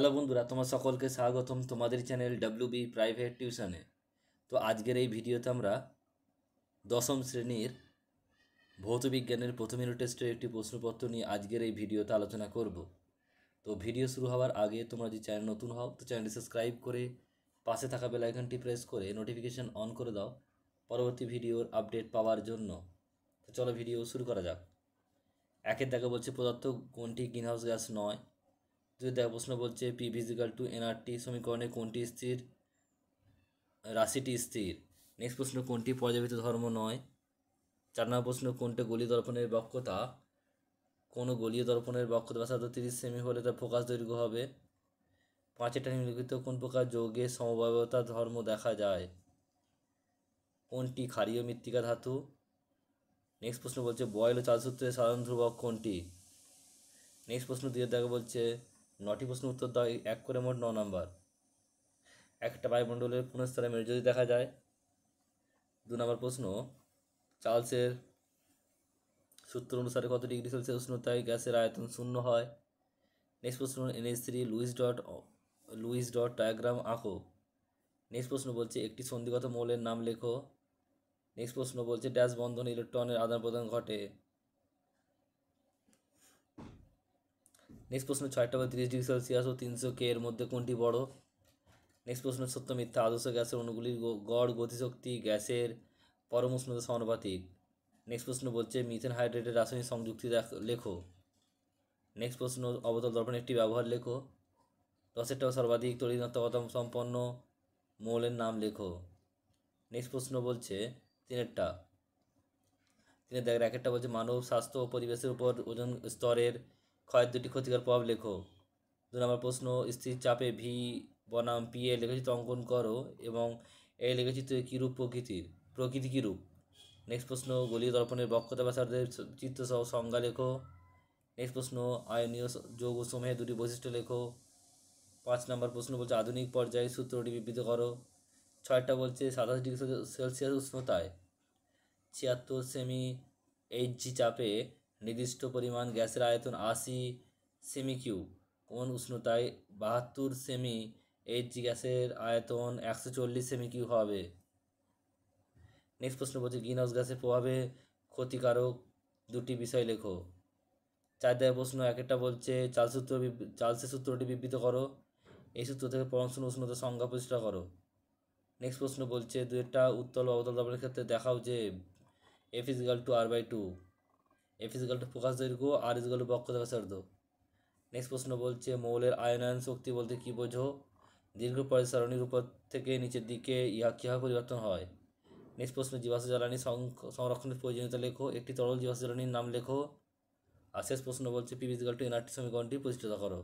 hello বন্ধুরা তোমার সকলকে স্বাগতম তোমাদের চ্যানেল ডাব্লু বি প্রাইভেট টিউশনে তো আজকের এই ভিডিওতে আমরা দশম শ্রেণীর ভৌতবিজ্ঞানের প্রথম ইউনিট টেস্টের একটি প্রশ্নপত্র নিয়ে আজকের এই ভিডিওতে আলোচনা করব তো ভিডিও শুরু হওয়ার আগে তোমরা যদি চ্যানেল নতুন হও তো চ্যানেলটি সাবস্ক্রাইব করে পাশে থাকা বেল আইকনটি প্রেস করে নোটিফিকেশান অন করে দাও পরবর্তী ভিডিওর আপডেট পাওয়ার জন্য তো চলো ভিডিও শুরু করা যাক একের দেখা বলছে পদার্থ কোনটি গ্রিনহাউস গ্যাস নয় যদি দেখো প্রশ্ন বলছে পি ভিজিক্যাল টু এনআরটি সমীকরণে কোনটি স্থির রাশিটি স্থির নেক্সট প্রশ্ন কোনটি পর্যাবৃত ধর্ম নয় চার নম্বর প্রশ্ন কোনটি গলি দর্পণের বক্ষতা কোনো গলীয় দর্পণের বক্ষতা সাধারণত তিরিশ সেমি হলে তার ফোকাস দৈর্ঘ্য হবে পাঁচেরটা নিম্নলিখিত কোন প্রকার যোগে সমবায়তা ধর্ম দেখা যায় কোনটি ক্ষারীয় মৃত্তিকা ধাতু নেক্সট প্রশ্ন বলছে বয়েল ও চালসূত্রের সাধারণ ধ্রুবক কোনটি নেক্সট প্রশ্ন দিয়ে দেখা বলছে নটি প্রশ্ন উত্তর দেওয়া এক করে মোট ন নম্বর একটা বায়ুমণ্ডলের কোন মেরু যদি দেখা যায় দু নম্বর প্রশ্ন চার্লসের সূত্র অনুসারে কত ডিগ্রি সেলসিয়াস উষ্ণতায় গ্যাসের আয়তন শূন্য হয় নেক্সট প্রশ্ন NS three Lewis dot Lewis dot diagram আঁকো নেক্সট প্রশ্ন বলছে একটি সন্ধিগত মৌলের নাম লেখো নেক্সট প্রশ্ন বলছে ড্যাশ বন্ধন ইলেকট্রনের আদান প্রদান ঘটে নেক্সট প্রশ্ন ছয়টা বা তিরিশ ডিগ্রি সেলসিয়াস ও তিনশো কে এর মধ্যে কোনটি বড় নেক্সট প্রশ্ন সত্য মিথ্যা আদর্শ গ্যাসের অণুগুলির গড় গতিশক্তি গ্যাসের পরম উষ্ণতা সমানুপাতিক নেক্সট প্রশ্ন বলছে মিথেন হাইড্রেটের রাসায়নিক সংযুক্তি লেখো নেক্সট প্রশ্ন অবতল দর্পণ একটি ব্যবহার লেখো দশেরটা সর্বাধিক তরিণাত্মকতা সম্পন্ন মৌলের নাম লেখো নেক্সট প্রশ্ন বলছে তিনেরটা তিনের দেখ একটা বলছে মানব স্বাস্থ্য ও পরিবেশের উপর ওজন স্তরের ক্ষয়ের দুটি ক্ষতিকর প্রভাব লেখো দু নম্বর প্রশ্ন স্থির চাপে ভি বনাম পি এ লেখাচিত্র অঙ্কন করো এবং এই লেখচিত্র কীরূপ প্রকৃতির প্রকৃতি কীরূপ নেক্সট প্রশ্ন গলীয় দর্পণের বক্ষতা ব্যাসার্ধের চিত্রসহ সংজ্ঞা লেখো নেক্সট প্রশ্ন আয়নীয় যোগ সময়ে দুটি বৈশিষ্ট্য লেখো পাঁচ নম্বর প্রশ্ন বলছে আধুনিক পর্যায়ে সূত্রটি বিবৃত করো ছয়টা বলছে সাতাশ ডিগ্রি সেলসিয়াস উষ্ণতায় ছিয়াত্তর সেমি এইচ জি চাপে নির্দিষ্ট পরিমাণ গ্যাসের আয়তন আশি সেমি কিউ কোন উষ্ণতায় বাহাত্তর সেমি এইচজি গ্যাসের আয়তন একশো চল্লিশ সেমি কিউ হবে নেক্সট প্রশ্ন বলছে গ্রিন হাউস গ্যাসের প্রভাবে ক্ষতিকারক দুটি বিষয় লেখো চার প্রশ্ন এক একটা বলছে চাল সূত্র চার্লসের সূত্রটি বিবৃত করো এই সূত্র থেকে পরমাণু উষ্ণতা সংজ্ঞা প্রতিষ্ঠা করো নেক্সট প্রশ্ন বলছে একটা উত্তল অবতল দাপনের ক্ষেত্রে দেখাও যে F equal to R by two F is two প্রকাশ দৈর্ঘ্য আর ইজ টু বক্ষ ব্যাসার্ধ নেক্সট প্রশ্ন বলছে মৌলের আয়নায়ন শক্তি বলতে কী বোঝো দীর্ঘ পরিসারণীর উপর থেকে নিচের দিকে ইহা কীভাবে পরিবর্তন হয় নেক্সট প্রশ্ন জীবাশ্ম জ্বালানি সংরক্ষণের প্রয়োজনীয়তা লেখো একটি তরল জীবাশ্ম জ্বালানির নাম লেখো আর শেষ প্রশ্ন বলছে পিবিজ টু এনআরটি সমীকরণটি প্রতিষ্ঠিত করো